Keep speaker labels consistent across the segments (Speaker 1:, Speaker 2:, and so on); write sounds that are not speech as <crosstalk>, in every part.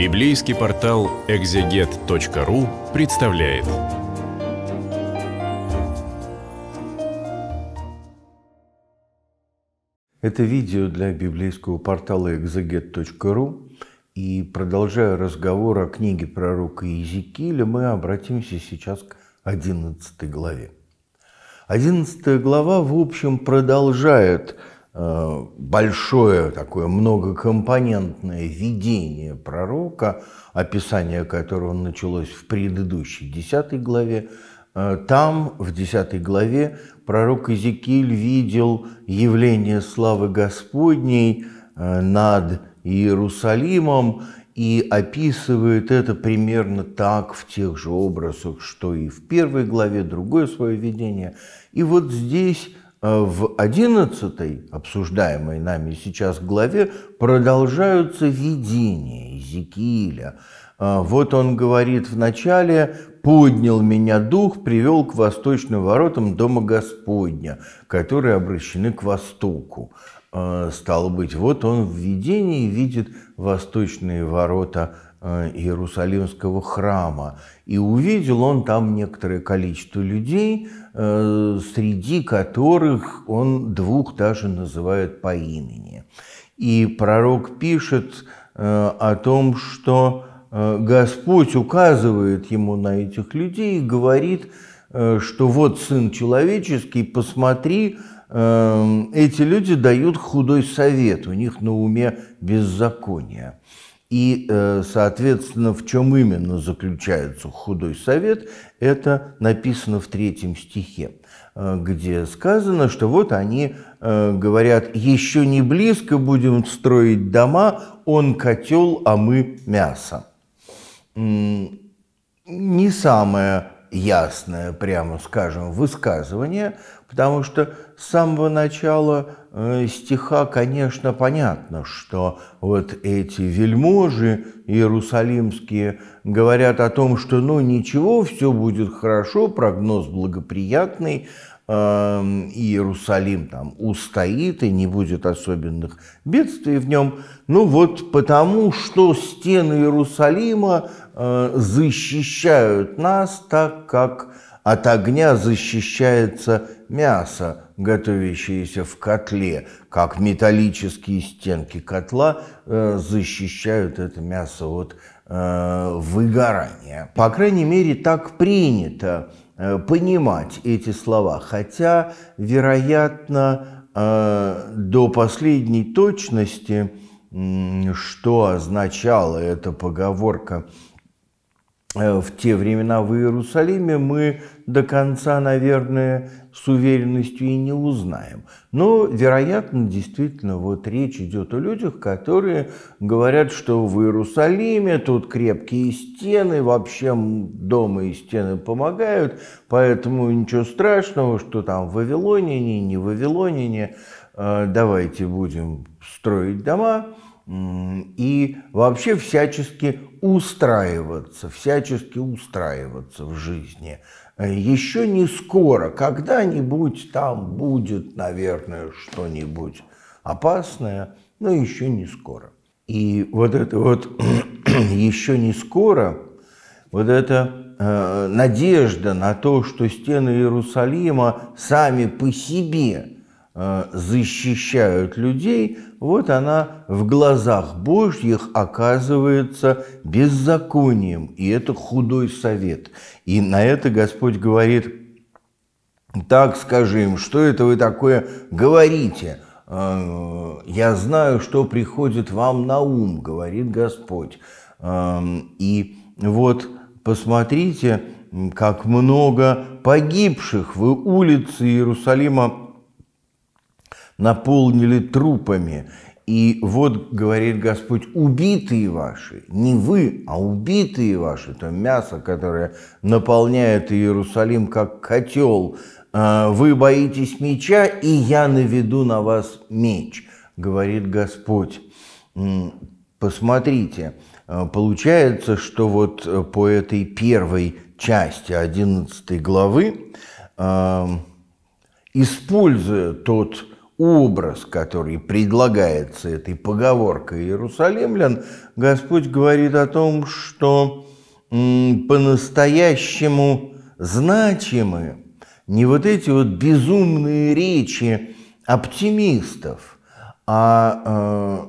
Speaker 1: Библейский портал экзегет.ру представляет. Это видео для библейского портала экзегет.ру. И продолжая разговор о книге пророка Иезекииля, мы обратимся сейчас к 11 главе. 11 глава, в общем, продолжает Э, большое такое многокомпонентное видение пророка, описание которого началось в предыдущей десятой главе, э, там, в десятой главе, пророк Иезекииль видел явление славы Господней э, над Иерусалимом и описывает это примерно так, в тех же образах, что и в первой главе, другое свое видение. И вот здесь а в 11 обсуждаемой нами сейчас главе продолжаются видения Иезекииля. А вот он говорит в начале «Поднял меня дух, привел к восточным воротам Дома Господня, которые обращены к востоку». А, стало быть, вот он в видении видит восточные ворота Э, Иерусалимского храма. И увидел он там некоторое количество людей, э, среди которых он двух даже называет по имени. И пророк пишет э, о том, что Господь указывает ему на этих людей и говорит, что вот Сын Человеческий, посмотри, эти люди дают худой совет, у них на уме беззаконие. И, э, соответственно, в чем именно заключается худой совет, это написано в третьем стихе, э, где сказано, что вот они э, говорят, еще не близко будем строить дома, он котел, а мы мясо. Не самое ясное, прямо скажем, высказывание, Потому что с самого начала э, стиха, конечно, понятно, что вот эти вельможи иерусалимские говорят о том, что ну ничего, все будет хорошо, прогноз благоприятный, э, Иерусалим там устоит и не будет особенных бедствий в нем. Ну вот потому, что стены Иерусалима э, защищают нас так, как от огня защищается мясо, готовящееся в котле, как металлические стенки котла э, защищают это мясо от э, выгорания. По крайней мере, так принято э, понимать эти слова, хотя, вероятно, до последней точности, что означала эта поговорка – Э, в те времена в Иерусалиме, мы до конца, наверное, с уверенностью и не узнаем. Но, вероятно, действительно, вот речь идет о людях, которые говорят, что в Иерусалиме тут крепкие стены, вообще дома и стены помогают, поэтому ничего страшного, что там вавилонине не вавилонине. Э, давайте будем строить дома и вообще всячески устраиваться, всячески устраиваться в жизни. Э, еще не скоро, когда-нибудь там будет, наверное, что-нибудь опасное, но еще не скоро. И вот это вот <clears throat> еще не скоро, вот эта э, надежда на то, что стены Иерусалима сами по себе Э, защищают людей, вот она в глазах Божьих оказывается беззаконием, и это худой совет. И на это Господь говорит, так скажи им, что это вы такое говорите? Э, я знаю, что приходит вам на ум, говорит Господь. Эм, и вот посмотрите, как много погибших. Вы улицы Иерусалима наполнили трупами. И вот, говорит Господь, убитые ваши, не вы, а убитые ваши, то мясо, которое наполняет Иерусалим как котел, а, вы боитесь меча, и я наведу на вас меч, говорит Господь. Посмотрите, а, получается, что вот э, по этой первой части 11 главы, используя тот образ, который предлагается этой поговоркой иерусалимлян, Господь говорит о том, что по-настоящему значимы не вот эти вот безумные речи оптимистов, а э,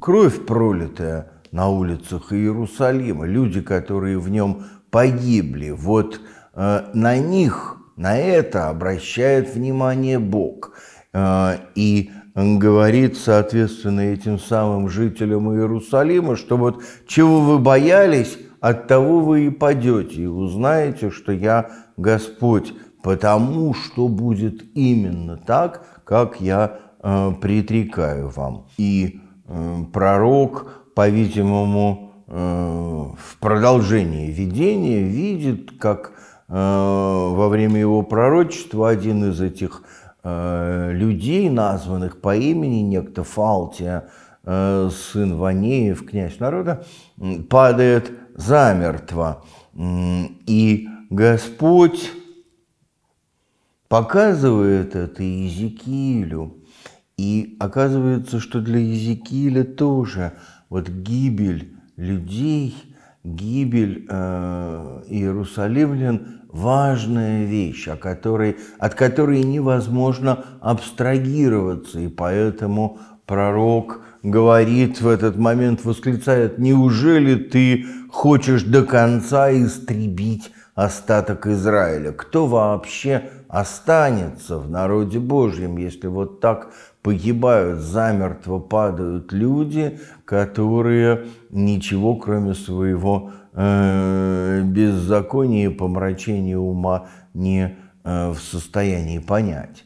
Speaker 1: кровь пролитая на улицах Иерусалима, люди, которые в нем погибли, вот э, на них, на это обращает внимание Бог – а, и говорит, соответственно, этим самым жителям Иерусалима, что вот чего вы боялись, от того вы и падете, и узнаете, что я Господь, потому что будет именно так, как я э, предрекаю вам. И э, пророк, по-видимому, э, в продолжении видения видит, как э, во время его пророчества один из этих Э, людей, названных по имени некто Фалтия, э, сын Ванеев, князь народа, падает замертво. И Господь показывает это Иезекиилю. И оказывается, что для Иезекииля тоже вот гибель людей – гибель э, иерусалимлян важная вещь, о которой, от которой невозможно абстрагироваться, и поэтому пророк говорит в этот момент, восклицает, неужели ты хочешь до конца истребить остаток Израиля? Кто вообще останется в народе Божьем, если вот так погибают, замертво падают люди, которые ничего, кроме своего э, беззакония и помрачения ума, не э, в состоянии понять.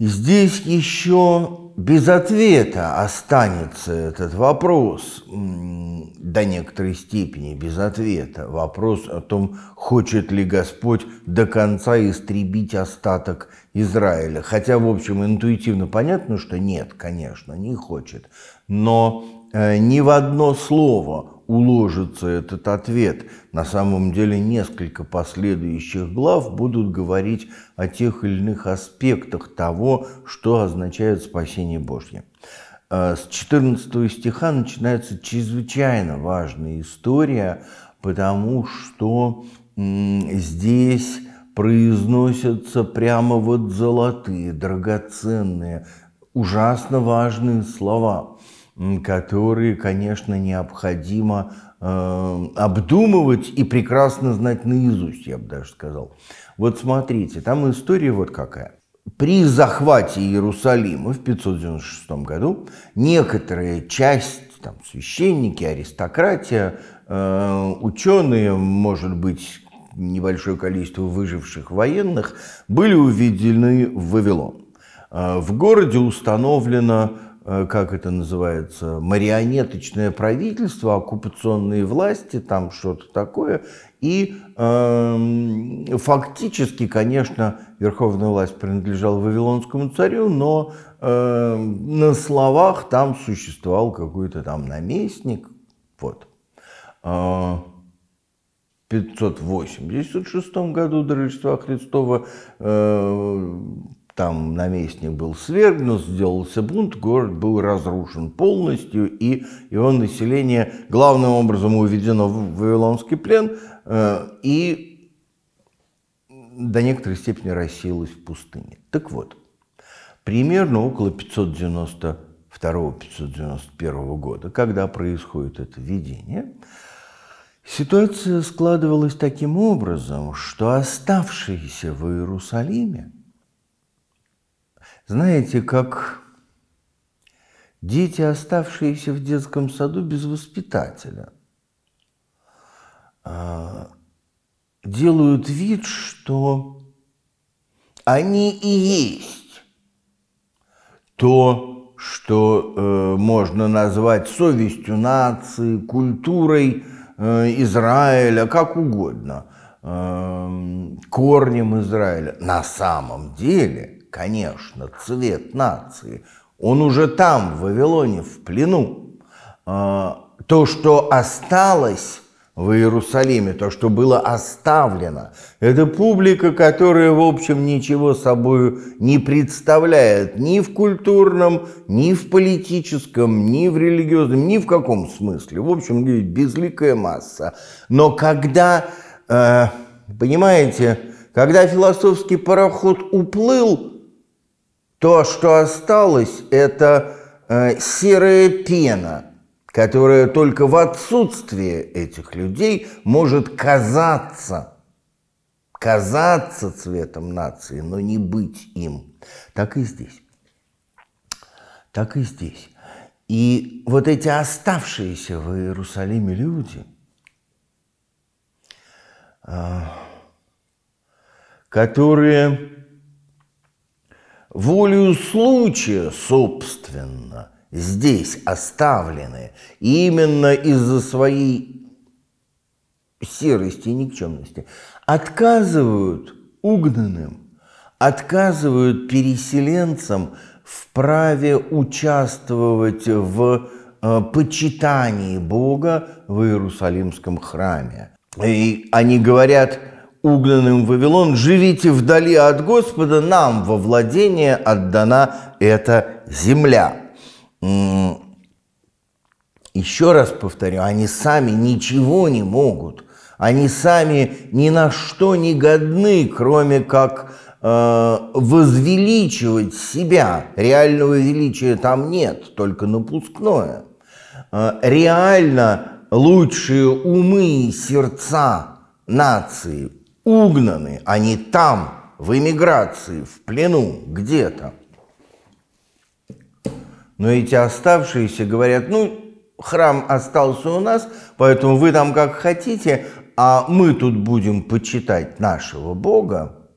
Speaker 1: Здесь еще без ответа останется этот вопрос до некоторой степени, без ответа. Вопрос о том, хочет ли Господь до конца истребить остаток Израиля. Хотя, в общем, интуитивно понятно, что нет, конечно, не хочет. Но э, ни в одно слово уложится этот ответ. На самом деле несколько последующих глав будут говорить о тех или иных аспектах того, что означает спасение Божье. Э, с 14 стиха начинается чрезвычайно важная история, потому что здесь произносятся прямо вот золотые, драгоценные, ужасно важные слова которые, конечно, необходимо э, обдумывать и прекрасно знать наизусть, я бы даже сказал. Вот смотрите, там история вот какая. При захвате Иерусалима в 596 году некоторая часть, там, священники, аристократия, э, ученые, может быть, небольшое количество выживших военных, были уведены в Вавилон. Э, в городе установлено Э, как это называется, марионеточное правительство, оккупационные власти, там что-то такое. И э, фактически, конечно, верховная власть принадлежала Вавилонскому царю, но э, на словах там существовал какой-то там наместник. Вот. 586 э, году до Рождества Христова э, там наместник был свергнут, сделался бунт, город был разрушен полностью, и его население главным образом уведено в Вавилонский плен э, и до некоторой степени рассеялось в пустыне. Так вот, примерно около 592-591 года, когда происходит это видение, ситуация складывалась таким образом, что оставшиеся в Иерусалиме – знаете, как дети, оставшиеся в детском саду без воспитателя, а, делают вид, что они и есть то, что э, можно назвать совестью нации, культурой э, Израиля, как угодно, э, корнем Израиля. На самом деле – конечно, цвет нации. Он уже там, в Вавилоне, в плену. А, то, что осталось в Иерусалиме, то, что было оставлено, это публика, которая, в общем, ничего собой не представляет ни в культурном, ни в политическом, ни в религиозном, ни в каком смысле. В общем, безликая масса. Но когда, э, понимаете, когда философский пароход уплыл, то, что осталось, это э, серая пена, которая только в отсутствии этих людей может казаться, казаться цветом нации, но не быть им. Так и здесь. Так и здесь. И вот эти оставшиеся в Иерусалиме люди, а, которые волею случая, собственно, здесь оставлены именно из-за своей серости и никчемности, отказывают угнанным, отказывают переселенцам в праве участвовать в э, почитании Бога в Иерусалимском храме. И они говорят – угнанным в Вавилон, живите вдали от Господа, нам во владение отдана эта земля. Еще раз повторю, они сами ничего не могут. Они сами ни на что не годны, кроме как э, возвеличивать себя. Реального величия там нет, только напускное. Э, реально лучшие умы и сердца нации угнаны, они там, в эмиграции, в плену, где-то. Но эти оставшиеся говорят, ну, храм остался у нас, поэтому вы там как хотите, а мы тут будем почитать нашего Бога,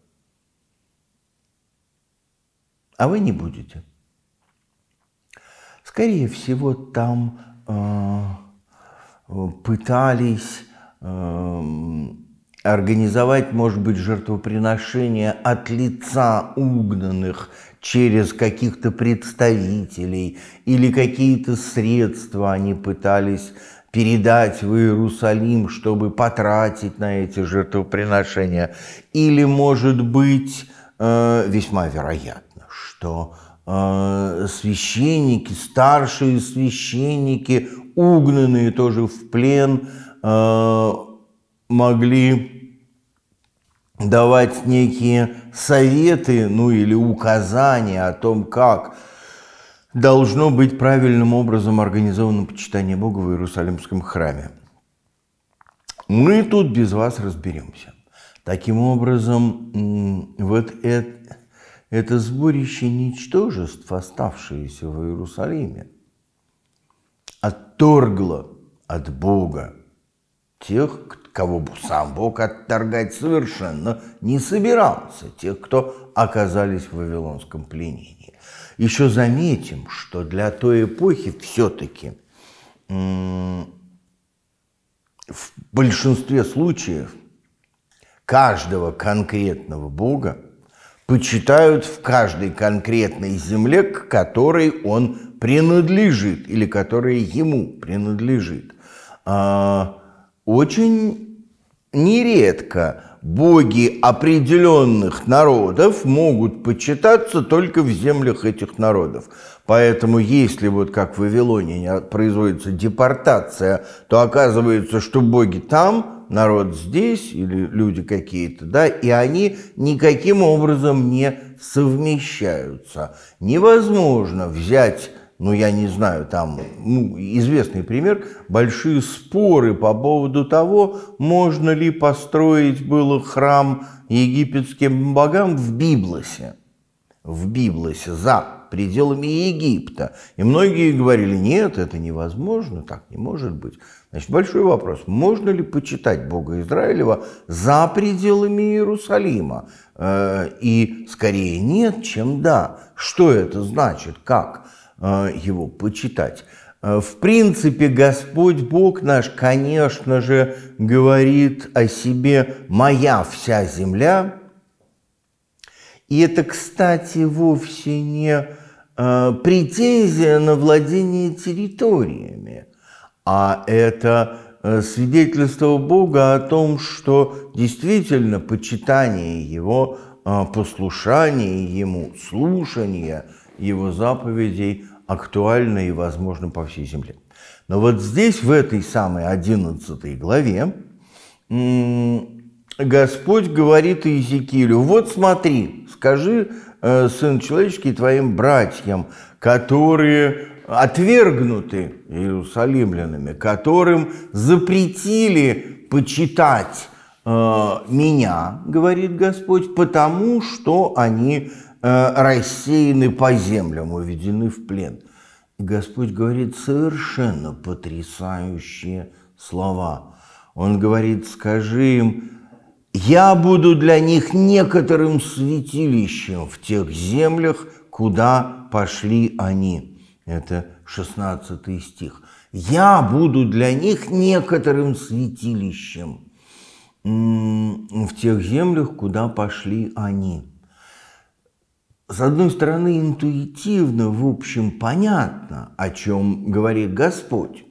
Speaker 1: а вы не будете. Скорее всего, там э, пытались э, организовать, может быть, жертвоприношение от лица угнанных через каких-то представителей или какие-то средства они пытались передать в Иерусалим, чтобы потратить на эти жертвоприношения. Или, может быть, э, весьма вероятно, что э, священники, старшие священники, угнанные тоже в плен, э, могли давать некие советы, ну или указания о том, как должно быть правильным образом организовано почитание Бога в Иерусалимском храме. Мы тут без вас разберемся. Таким образом, вот это, это сборище ничтожеств, оставшееся в Иерусалиме, отторгло от Бога тех, кто кого бы сам Бог отторгать совершенно не собирался, тех, кто оказались в вавилонском пленении. Еще заметим, что для той эпохи все-таки в большинстве случаев каждого конкретного бога почитают в каждой конкретной земле, к которой он принадлежит или которая ему принадлежит. А очень нередко боги определенных народов могут почитаться только в землях этих народов. Поэтому если вот как в Вавилоне производится депортация, то оказывается, что боги там, народ здесь или люди какие-то, да, и они никаким образом не совмещаются. Невозможно взять ну я не знаю, там ну, известный пример, большие споры по поводу того, можно ли построить был храм египетским богам в Библосе, в Библосе, за пределами Египта. И многие говорили, нет, это невозможно, так не может быть. Значит, большой вопрос, можно ли почитать Бога Израилева за пределами Иерусалима? Э, и скорее нет, чем да. Что это значит? Как? А, его почитать. А, в принципе, Господь Бог наш, конечно же, говорит о себе «моя вся земля». И это, кстати, вовсе не а, претензия на владение территориями, а это свидетельство Бога о том, что действительно почитание Его, послушание Ему, слушание – его заповедей актуальна и возможна по всей земле. Но вот здесь, в этой самой 11 главе, Господь говорит Иезекиилю, вот смотри, скажи, э, сын человеческий, твоим братьям, которые отвергнуты иерусалимлянами, которым запретили почитать э, меня, говорит Господь, потому что они Э, рассеяны по землям, уведены в плен. И Господь говорит совершенно потрясающие слова. Он говорит, скажи им, я буду для них некоторым святилищем в тех землях, куда пошли они. Это 16 стих. Я буду для них некоторым святилищем в тех землях, куда пошли они с одной стороны, интуитивно, в общем, понятно, о чем говорит Господь,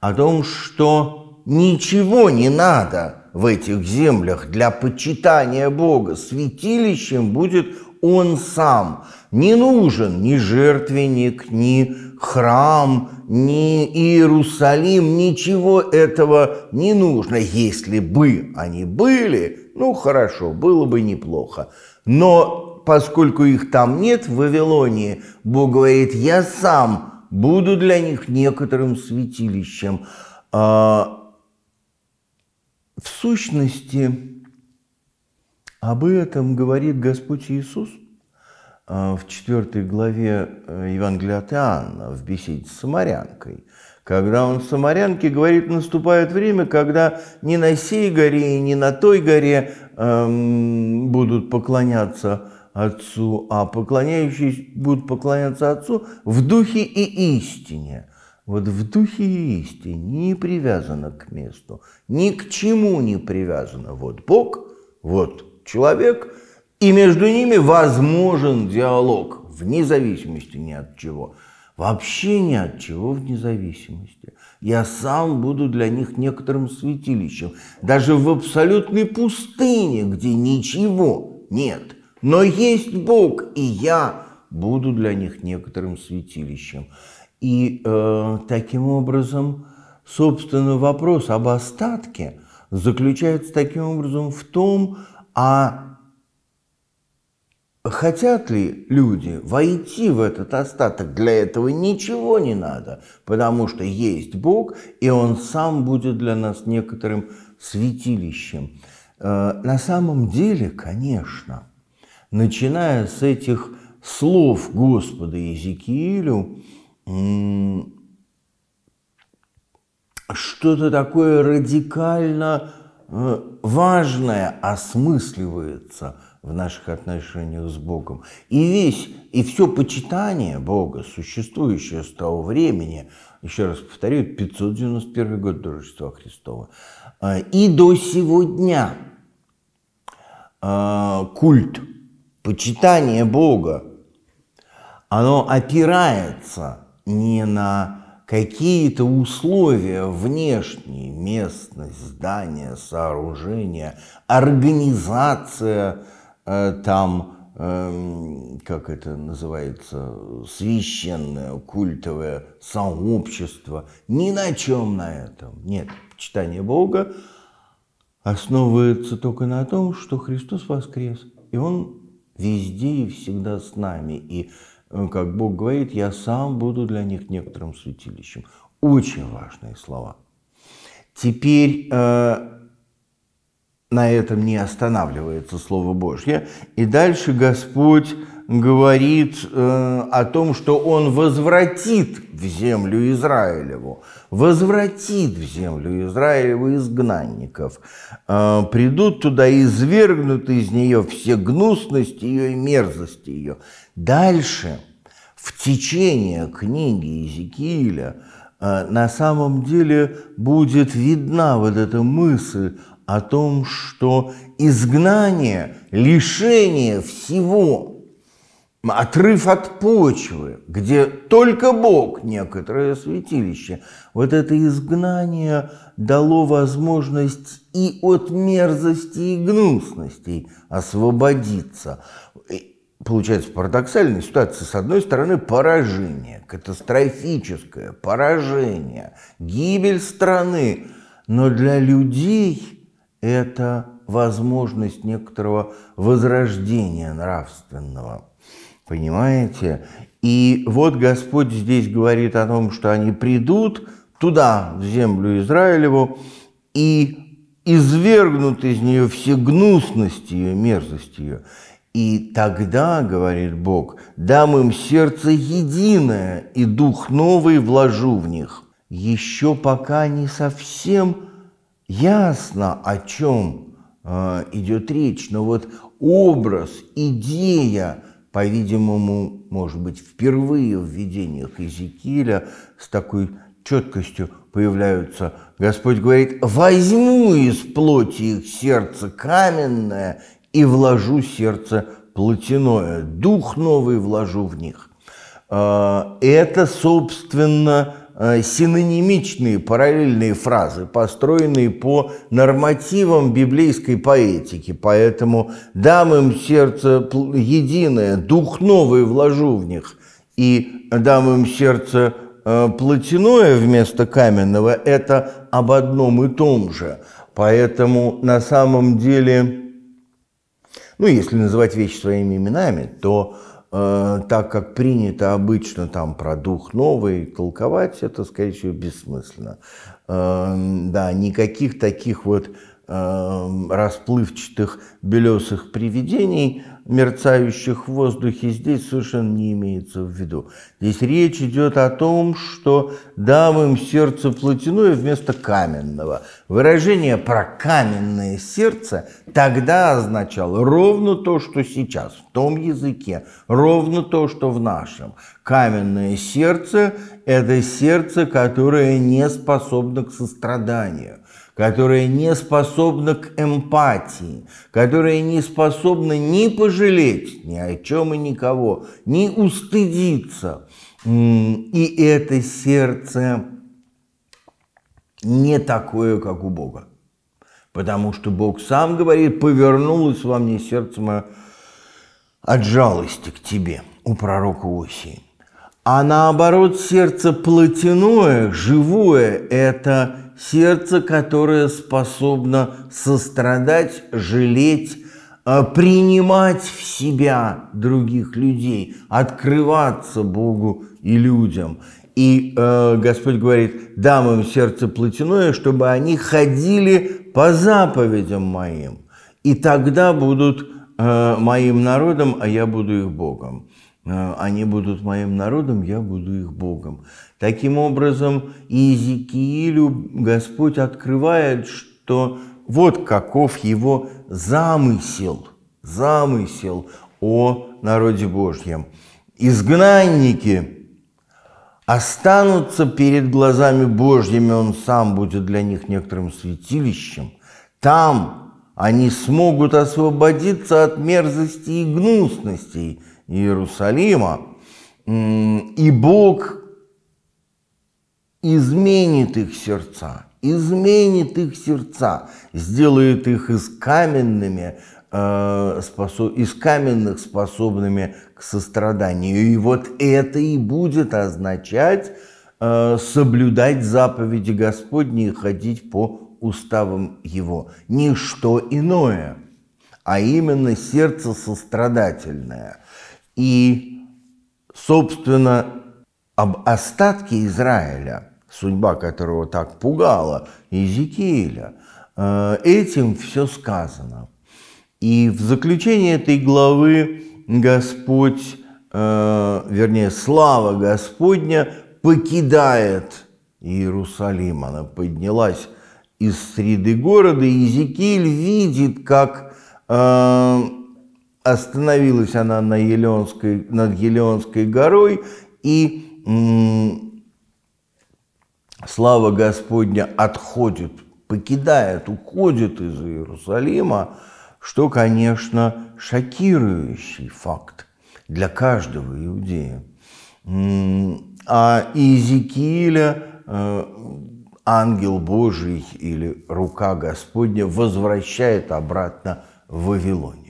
Speaker 1: о том, что ничего не надо в этих землях для почитания Бога. Святилищем будет Он сам. Не нужен ни жертвенник, ни храм, ни Иерусалим, ничего этого не нужно. Если бы они были, ну хорошо, было бы неплохо. Но поскольку их там нет в Вавилонии, Бог говорит, я сам буду для них некоторым святилищем. А, в сущности, об этом говорит Господь Иисус а, в 4 главе э, Евангелия от Иоанна в беседе с самарянкой, когда он самарянке говорит, наступает время, когда не на сей горе и не на той горе эм, будут поклоняться Отцу, а поклоняющиеся будут поклоняться Отцу в духе и истине. Вот в духе и истине не привязано к месту, ни к чему не привязано. Вот Бог, вот человек, и между ними возможен диалог вне зависимости ни от чего. Вообще ни от чего вне зависимости. Я сам буду для них некоторым святилищем. Даже в абсолютной пустыне, где ничего нет – но есть Бог, и я буду для них некоторым святилищем. И э, таким образом, собственно, вопрос об остатке заключается таким образом в том, а хотят ли люди войти в этот остаток? Для этого ничего не надо, потому что есть Бог, и Он сам будет для нас некоторым святилищем. Э, на самом деле, конечно, начиная с этих слов Господа Иезекиилю, что-то такое радикально э, важное осмысливается в наших отношениях с Богом. И весь, и все почитание Бога, существующее с того времени, еще раз повторю, 591 год до Рождества Христова, э, и до сегодня э, культ – почитание Бога, оно опирается не на какие-то условия внешние, местность, здание, сооружение, организация э, там, э, как это называется, священное, культовое сообщество, ни на чем на этом. Нет, почитание Бога основывается только на том, что Христос воскрес, и Он везде и всегда с нами. И, э, как Бог говорит, я сам буду для них некоторым святилищем. Очень важные слова. Теперь э, на этом не останавливается Слово Божье. И дальше Господь говорит э, о том, что он возвратит в землю Израилеву, возвратит в землю Израилеву изгнанников. Э, придут туда и извергнуты из нее все гнусности ее и мерзости ее. Дальше, в течение книги Иезекииля, э, на самом деле будет видна вот эта мысль о том, что изгнание, лишение всего отрыв от почвы, где только Бог некоторое святилище. Вот это изгнание дало возможность и от мерзости и гнусностей освободиться. Получается парадоксальная ситуация. С одной стороны, поражение, катастрофическое поражение, гибель страны. Но для людей это возможность некоторого возрождения нравственного. Понимаете? И вот Господь здесь говорит о том, что они придут туда, в землю Израилеву, и извергнут из нее все гнусности ее, мерзость ее. И тогда, говорит Бог, дам им сердце единое, и дух новый вложу в них. Еще пока не совсем ясно, о чем э, идет речь, но вот образ, идея – по-видимому, может быть, впервые в видениях Иезекииля с такой четкостью появляются. Господь говорит, возьму из плоти их сердце каменное и вложу сердце плотяное, дух новый вложу в них. А, это, собственно, Э, синонимичные параллельные фразы, построенные по нормативам библейской поэтики. Поэтому «дам им сердце единое, дух новый вложу в них» и «дам им сердце э, плотяное вместо каменного» – это об одном и том же. Поэтому на самом деле, ну, если называть вещи своими именами, то Э, так как принято обычно там про дух новый толковать, это, скорее всего, бессмысленно. Э, да, никаких таких вот э, расплывчатых белесых привидений – мерцающих в воздухе, здесь совершенно не имеется в виду. Здесь речь идет о том, что дам им сердце плотяное вместо каменного. Выражение про каменное сердце тогда означало ровно то, что сейчас, в том языке, ровно то, что в нашем. Каменное сердце – это сердце, которое не способно к состраданию – которая не способна к эмпатии, которая не способна ни пожалеть ни о чем и никого, ни устыдиться. И это сердце не такое, как у Бога. Потому что Бог сам говорит, повернулось во мне сердце мое от жалости к тебе, у пророка Осии. А наоборот, сердце плотяное, живое – это сердце, которое способно сострадать, жалеть, а, принимать в себя других людей, открываться Богу и людям. И э, Господь говорит, дам им сердце плотяное, чтобы они ходили по заповедям моим. И тогда будут э, моим народом, а я буду их Богом. Э, они будут моим народом, я буду их Богом. Таким образом, Иезекиилю Господь открывает, что вот каков его замысел, замысел о народе Божьем. Изгнанники останутся перед глазами Божьими, он сам будет для них некоторым святилищем. Там они смогут освободиться от мерзости и гнусностей – Иерусалима. И Бог изменит их сердца, изменит их сердца, сделает их из каменными, э, из каменных способными к состраданию. И вот это и будет означать э, соблюдать заповеди Господни и ходить по уставам Его. Ничто иное, а именно сердце сострадательное – и, собственно, об остатке Израиля, судьба которого так пугала Иезекииля, э, этим все сказано. И в заключении этой главы Господь, э, вернее, слава Господня покидает Иерусалим. Она поднялась из среды города, и Иезекииль видит, как э, остановилась она на Елеонской, над Елеонской горой, и слава Господня отходит, покидает, уходит из Иерусалима, что, конечно, шокирующий факт для каждого иудея. А Иезекииля э, ангел Божий или рука Господня возвращает обратно в Вавилоне.